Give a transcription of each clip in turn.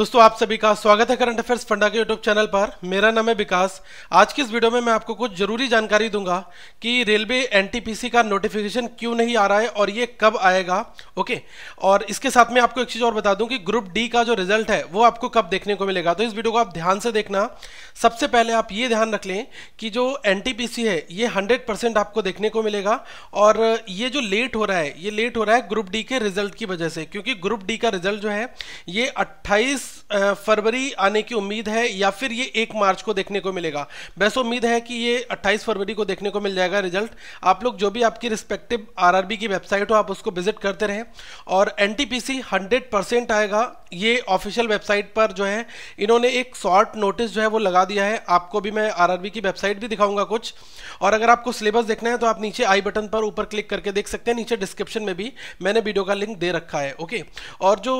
दोस्तों आप सभी का स्वागत है करंट अफेयर्स फंडा के यूट्यूब चैनल पर मेरा नाम है विकास आज की इस वीडियो में मैं आपको कुछ जरूरी जानकारी दूंगा कि रेलवे एनटीपीसी का नोटिफिकेशन क्यों नहीं आ रहा है और ये कब आएगा ओके और इसके साथ में आपको एक चीज़ और बता दूं कि ग्रुप डी का जो रिजल्ट है वो आपको कब देखने को मिलेगा तो इस वीडियो को आप ध्यान से देखना सबसे पहले आप ये ध्यान रख लें कि जो एन है ये हंड्रेड आपको देखने को मिलेगा और ये जो लेट हो रहा है ये लेट हो रहा है ग्रुप डी के रिजल्ट की वजह से क्योंकि ग्रुप डी का रिजल्ट जो है ये अट्ठाईस फरवरी आने की उम्मीद है या फिर ये एक मार्च को देखने को मिलेगा बस उम्मीद है कि ये 28 फरवरी को देखने को मिल जाएगा रिजल्ट आप लोग जो भी आपकी रिस्पेक्टिव आरआरबी की वेबसाइट हो आप उसको विजिट करते रहें और एन टी परसेंट आएगा ये ऑफिशियल वेबसाइट पर जो है इन्होंने एक शॉर्ट नोटिस जो है वो लगा दिया है आपको भी मैं आर की वेबसाइट भी दिखाऊंगा कुछ और अगर आपको सिलेबस देखना है तो आप नीचे आई बटन पर ऊपर क्लिक करके देख सकते हैं नीचे डिस्क्रिप्शन में भी मैंने वीडियो का लिंक दे रखा है ओके और जो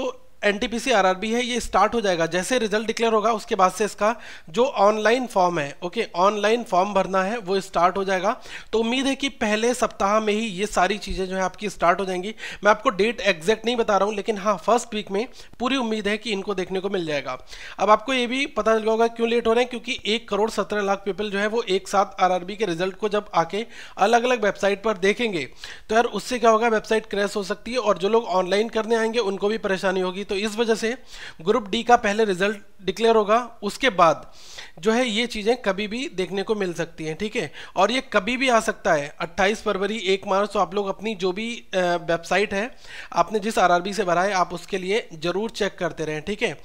N T P C R R B है ये स्टार्ट हो जाएगा जैसे रिजल्ट डिक्लेयर होगा उसके बाद से इसका जो ऑनलाइन फॉर्म है ओके ऑनलाइन फॉर्म भरना है वो स्टार्ट हो जाएगा तो उम्मीद है कि पहले सप्ताह में ही ये सारी चीज़ें जो है आपकी स्टार्ट हो जाएंगी मैं आपको डेट एग्जैक्ट नहीं बता रहा हूँ लेकिन हाँ फर्स्ट वीक में पूरी उम्मीद है कि इनको देखने को मिल जाएगा अब आपको ये भी पता चल होगा क्यों लेट हो रहे हैं क्योंकि एक करोड़ सत्रह लाख पीपल जो है वो एक साथ आर आर बी के रिजल्ट को जब आके अलग अलग वेबसाइट पर देखेंगे तो यार उससे क्या होगा वेबसाइट क्रैश हो सकती है और जो लोग ऑनलाइन करने आएंगे उनको भी परेशानी होगी तो इस वजह से ग्रुप डी का पहले रिजल्ट डिक्लेयर होगा उसके बाद जो है ये चीज़ें कभी भी देखने को मिल सकती हैं ठीक है और ये कभी भी आ सकता है 28 फरवरी 1 मार्च तो आप लोग अपनी जो भी वेबसाइट है आपने जिस आरआरबी से भरा है आप उसके लिए ज़रूर चेक करते रहें ठीक है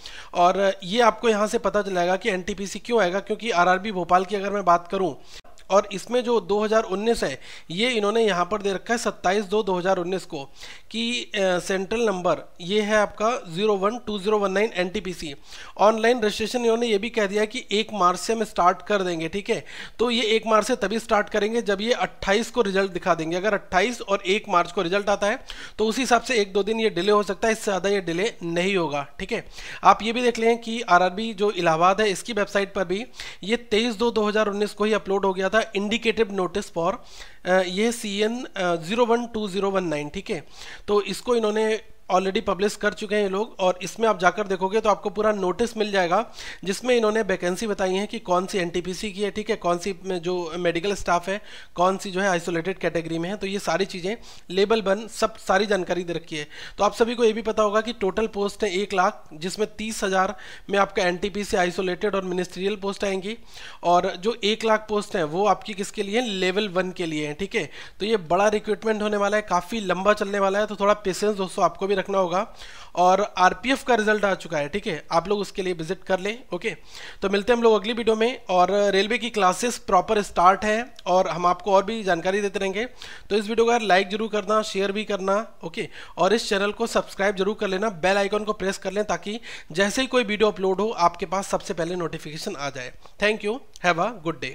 और ये आपको यहाँ से पता चलेगा कि एन क्यों आएगा क्योंकि आर भोपाल की अगर मैं बात करूँ और इसमें जो 2019 है ये इन्होंने यहाँ पर दे रखा है 27 दो 2019 को कि सेंट्रल नंबर ये है आपका 012019 एनटीपीसी ऑनलाइन रजिस्ट्रेशन इन्होंने ये भी कह दिया कि एक मार्च से हम स्टार्ट कर देंगे ठीक है तो ये एक मार्च से तभी स्टार्ट करेंगे जब ये अट्ठाईस को रिजल्ट दिखा देंगे अगर अट्ठाईस और एक मार्च को रिजल्ट आता है तो उसी हिसाब से एक दो दिन ये डिले हो सकता है इससे ज़्यादा ये डिले नहीं होगा ठीक है आप ये भी देख लें कि आर जो इलाहाबाद है इसकी वेबसाइट पर भी ये तेईस दो दो को ही अपलोड हो गया था था इंडिकेटिव नोटिस फॉर ये C N zero one two zero one nine ठीक है तो इसको इन्होंने ऑलरेडी पब्लिश कर चुके हैं ये लोग और इसमें आप जाकर देखोगे तो आपको पूरा नोटिस मिल जाएगा जिसमें इन्होंने वैकेंसी बताई है कि कौन सी एनटीपीसी की है ठीक है कौन सी जो मेडिकल स्टाफ है कौन सी जो है आइसोलेटेड कैटेगरी में है तो ये सारी चीज़ें लेबल वन सब सारी जानकारी दे रखी है तो आप सभी को ये भी पता होगा कि टोटल पोस्ट है एक लाख जिसमें तीस हज़ार में आपका एन आइसोलेटेड और मिनिस्ट्रियल पोस्ट आएंगी और जो एक लाख पोस्ट हैं वो आपकी किसके लिए लेवल वन के लिए हैं ठीक है तो ये बड़ा रिक्रूटमेंट होने वाला है काफ़ी लंबा चलने वाला है तो थोड़ा पेशेंस दोस्तों आपको भी भी रखना होगा और आरपीएफ का रिजल्ट आ चुका है ठीक है आप लोग उसके लिए विजिट कर लें ओके तो मिलते हैं हम लोग अगली वीडियो में और रेलवे की क्लासेस प्रॉपर स्टार्ट है और हम आपको और भी जानकारी देते रहेंगे तो इस वीडियो का लाइक जरूर करना शेयर भी करना ओके और इस चैनल को सब्सक्राइब जरूर कर लेना बेल आइकॉन को प्रेस कर लें ताकि जैसे ही कोई वीडियो अपलोड हो आपके पास सबसे पहले नोटिफिकेशन आ जाए thank you have a good day